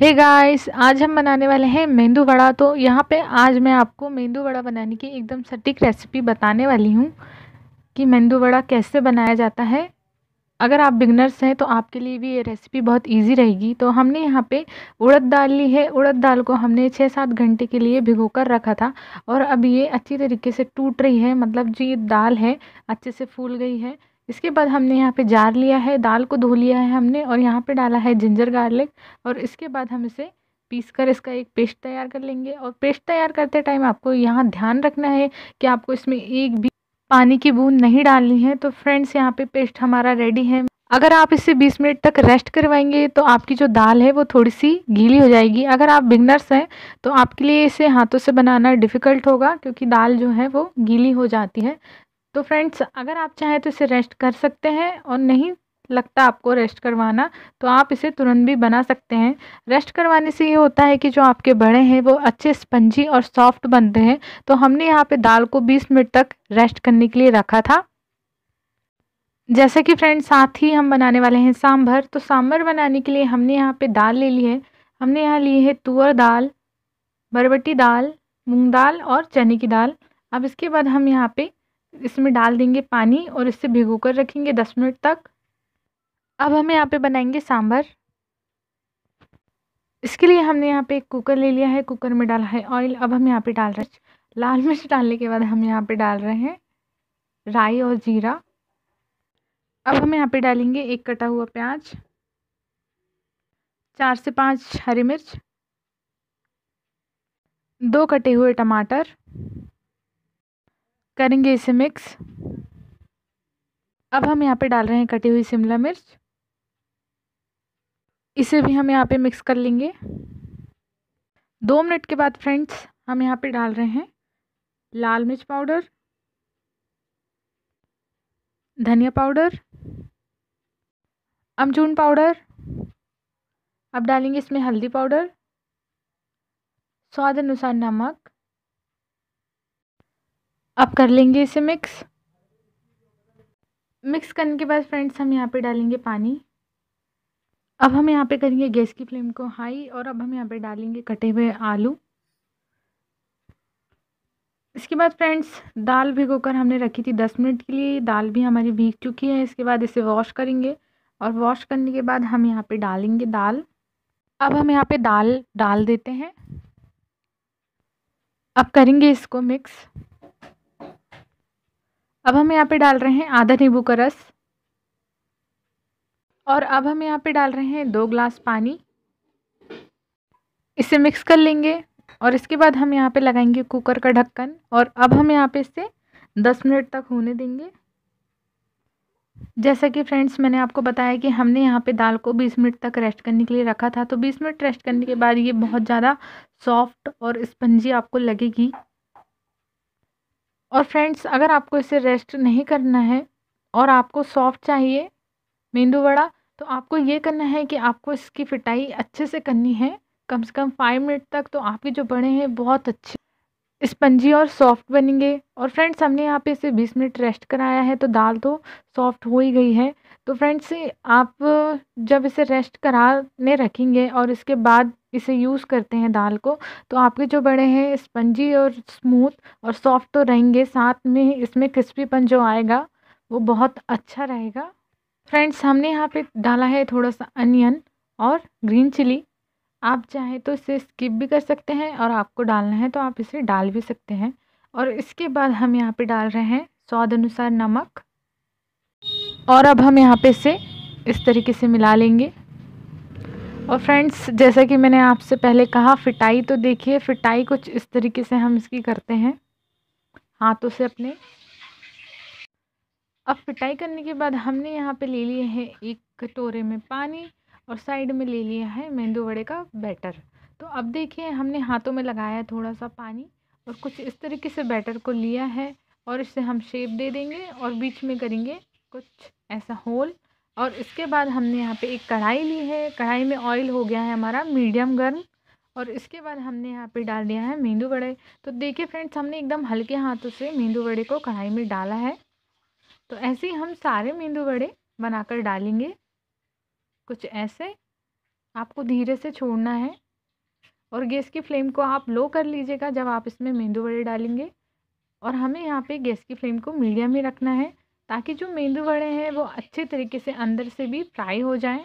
हे hey guys आज हम बनाने वाले हैं मेंदू वड़ा तो यहाँ पे आज मैं आपको मेंदू वड़ा बनाने की एकदम सटीक रेसिपी बताने वाली हूँ कि मेंदू वड़ा कैसे बनाया जाता है अगर आप बिगनर्स हैं तो आपके लिए भी ये रेसिपी बहुत इजी रहेगी तो हमने यहाँ पे उड़द दाल ली है उड़द दाल को हमने छः सात घंटे के लिए भिगो कर रखा था और अब ये अच्छी तरीके से टूट रही है मतलब जो ये दाल है अच्छे से फूल गई है इसके बाद हमने यहाँ पे जार लिया है दाल को धो लिया है हमने और यहाँ पे डाला है जिंजर गार्लिक और इसके बाद हम इसे पीस कर इसका एक पेस्ट तैयार कर लेंगे और पेस्ट तैयार करते टाइम आपको यहाँ ध्यान रखना है कि आपको इसमें एक भी पानी की बूंद नहीं डालनी है तो फ्रेंड्स यहाँ पे पेस्ट हमारा रेडी है अगर आप इसे 20 मिनट तक रेस्ट करवाएंगे तो आपकी जो दाल है वो थोड़ी सी गीली हो जाएगी अगर आप बिगनर्स हैं तो आपके लिए इसे हाथों से बनाना डिफ़िकल्ट होगा क्योंकि दाल जो है वो गीली हो जाती है तो फ्रेंड्स अगर आप चाहें तो इसे रेस्ट कर सकते हैं और नहीं लगता आपको रेस्ट करवाना तो आप इसे तुरंत भी बना सकते हैं रेस्ट करवाने से ये होता है कि जो आपके बड़े हैं वो अच्छे स्पंजी और सॉफ्ट बनते हैं तो हमने यहाँ पे दाल को 20 मिनट तक रेस्ट करने के लिए रखा था जैसे कि फ्रेंड साथ ही हम बनाने वाले हैं सांभर तो सांभर बनाने के लिए हमने यहाँ पे दाल ले ली है हमने यहाँ ली है तुअर दाल बरबटी दाल मूंग दाल और चने की दाल अब इसके बाद हम यहाँ पर इसमें डाल देंगे पानी और इससे भिगो कर रखेंगे दस मिनट तक अब हमें यहाँ पे बनाएंगे सांभर इसके लिए हमने यहाँ पे एक कुकर ले लिया है कुकर में डाला है ऑयल अब हम यहाँ पे डाल रहे हैं लाल मिर्च डालने के बाद हम यहाँ पे डाल रहे हैं राई और जीरा अब हम यहाँ पे डालेंगे एक कटा हुआ प्याज चार से पाँच हरी मिर्च दो कटे हुए टमाटर करेंगे इसे मिक्स अब हम यहाँ पे डाल रहे हैं कटी हुई शिमला मिर्च इसे भी हम यहाँ पे मिक्स कर लेंगे दो मिनट के बाद फ्रेंड्स हम यहाँ पे डाल रहे हैं लाल मिर्च पाउडर धनिया पाउडर अमचून पाउडर अब डालेंगे इसमें हल्दी पाउडर स्वाद अनुसार नमक अब कर लेंगे इसे मिक्स मिक्स करने के बाद फ्रेंड्स हम यहाँ पे डालेंगे पानी अब हम यहाँ पे करेंगे गैस की फ्लेम को हाई और अब हम यहाँ पे डालेंगे कटे हुए आलू इसके बाद फ्रेंड्स दाल भिगोकर हमने रखी थी दस मिनट के लिए दाल भी हमारी भीग चुकी है इसके बाद इसे वॉश करेंगे और वॉश करने के बाद हम यहाँ पे डालेंगे दाल अब हम यहाँ पे दाल डाल देते हैं अब करेंगे इसको मिक्स अब हम यहाँ पे डाल रहे हैं आधा नींबू का रस और अब हम यहाँ पे डाल रहे हैं दो ग्लास पानी इसे मिक्स कर लेंगे और इसके बाद हम यहाँ पे लगाएंगे कुकर का ढक्कन और अब हम यहाँ पे इसे दस मिनट तक होने देंगे जैसा कि फ्रेंड्स मैंने आपको बताया कि हमने यहाँ पे दाल को 20 मिनट तक रेस्ट करने के लिए रखा था तो 20 मिनट रेस्ट करने के बाद ये बहुत ज़्यादा सॉफ्ट और स्पंजी आपको लगेगी और फ्रेंड्स अगर आपको इसे रेस्ट नहीं करना है और आपको सॉफ्ट चाहिए मेंदू वड़ा तो आपको ये करना है कि आपको इसकी फिटाई अच्छे से करनी है कम से कम फाइव मिनट तक तो आपके जो बड़े हैं बहुत अच्छे स्पंजी और सॉफ्ट बनेंगे और फ्रेंड्स हमने यहाँ पे इसे बीस मिनट रेस्ट कराया है तो दाल तो सॉफ्ट हो ही गई है तो फ्रेंड्स आप जब इसे रेस्ट कराने रखेंगे और इसके बाद इसे यूज़ करते हैं दाल को तो आपके जो बड़े हैं स्पंजी और स्मूथ और सॉफ्ट तो रहेंगे साथ में इसमें क्रिस्पीपन जो आएगा वो बहुत अच्छा रहेगा फ्रेंड्स हमने यहाँ पे डाला है थोड़ा सा अनियन और ग्रीन चिली आप चाहें तो इसे स्किप भी कर सकते हैं और आपको डालना है तो आप इसे डाल भी सकते हैं और इसके बाद हम यहाँ पे डाल रहे हैं स्वाद अनुसार नमक और अब हम यहाँ पे इसे इस तरीके से मिला लेंगे और फ्रेंड्स जैसा कि मैंने आपसे पहले कहा फिटाई तो देखिए फिटाई कुछ इस तरीके से हम इसकी करते हैं हाथों से अपने अब फिटाई करने के बाद हमने यहाँ पे ले लिया है एक कटोरे में पानी और साइड में ले लिया है मेंदू वड़े का बैटर तो अब देखिए हमने हाथों में लगाया थोड़ा सा पानी और कुछ इस तरीके से बैटर को लिया है और इसे हम शेप दे देंगे और बीच में करेंगे कुछ ऐसा होल और इसके बाद हमने यहाँ पे एक कढ़ाई ली है कढ़ाई में ऑयल हो गया है हमारा मीडियम गर्म और इसके बाद हमने यहाँ पे डाल दिया है मेंदू वड़े तो देखिए फ्रेंड्स हमने एकदम हल्के हाथों से मेंदू वड़े को कढ़ाई में डाला है तो ऐसे ही हम सारे मेंदू वड़े बनाकर डालेंगे कुछ ऐसे आपको धीरे से छोड़ना है और गैस की फ्लेम को आप लो कर लीजिएगा जब आप इसमें मेंदू वड़े डालेंगे और हमें यहाँ पे गैस की फ्लेम को मीडियम ही रखना है ताकि जो मेंदू वड़े हैं वो अच्छे तरीके से अंदर से भी फ्राई हो जाए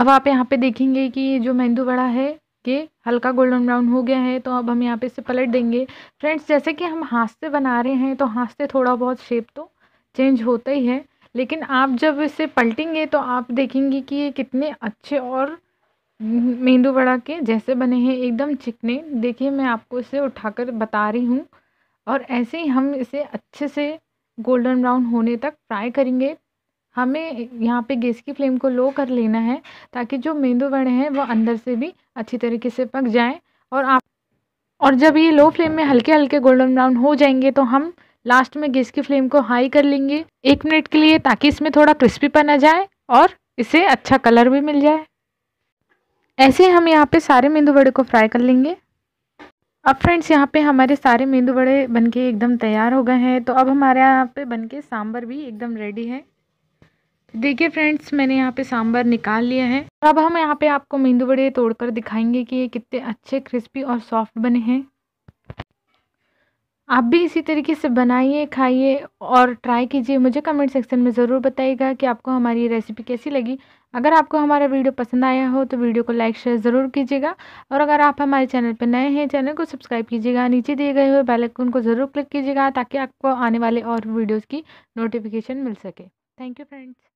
अब आप यहाँ पे देखेंगे कि ये जो मेंदू वड़ा है ये हल्का गोल्डन ब्राउन हो गया है तो अब हम यहाँ पे इसे पलट देंगे फ्रेंड्स जैसे कि हम हाथ से बना रहे हैं तो हाथ से थोड़ा बहुत शेप तो चेंज होता ही है लेकिन आप जब इसे पलटेंगे तो आप देखेंगे कि ये कितने अच्छे और मेंदू वड़ा के जैसे बने हैं एकदम चिकने देखिए मैं आपको इसे उठाकर बता रही हूँ और ऐसे ही हम इसे अच्छे से गोल्डन ब्राउन होने तक फ्राई करेंगे हमें यहाँ पे गैस की फ्लेम को लो कर लेना है ताकि जो मेंदू वड़े हैं वो अंदर से भी अच्छी तरीके से पक जाएं और आप और जब ये लो फ्लेम में हल्के हल्के गोल्डन ब्राउन हो जाएंगे तो हम लास्ट में गैस की फ्लेम को हाई कर लेंगे एक मिनट के लिए ताकि इसमें थोड़ा क्रिस्पी पन आ जाए और इसे अच्छा कलर भी मिल जाए ऐसे हम यहाँ पे सारे मेंदू वड़े को फ्राई कर लेंगे अब फ्रेंड्स यहाँ पे हमारे सारे मेंदू बड़े बनके एकदम तैयार हो गए हैं तो अब हमारे यहाँ पे बनके सांबर भी एकदम रेडी है देखिए फ्रेंड्स मैंने यहाँ पे सांभर निकाल लिया है अब हम यहाँ पे आपको मेंदू बड़े तोड़कर दिखाएंगे कि ये कितने अच्छे क्रिस्पी और सॉफ्ट बने हैं आप भी इसी तरीके से बनाइए खाइए और ट्राई कीजिए मुझे कमेंट सेक्शन में ज़रूर बताइएगा कि आपको हमारी रेसिपी कैसी लगी अगर आपको हमारा वीडियो पसंद आया हो तो वीडियो को लाइक शेयर ज़रूर कीजिएगा और अगर आप हमारे चैनल पर नए हैं चैनल को सब्सक्राइब कीजिएगा नीचे दिए गए हुए बैलकून को ज़रूर क्लिक कीजिएगा ताकि आपको आने वाले और वीडियोज़ की नोटिफिकेशन मिल सके थैंक यू फ्रेंड्स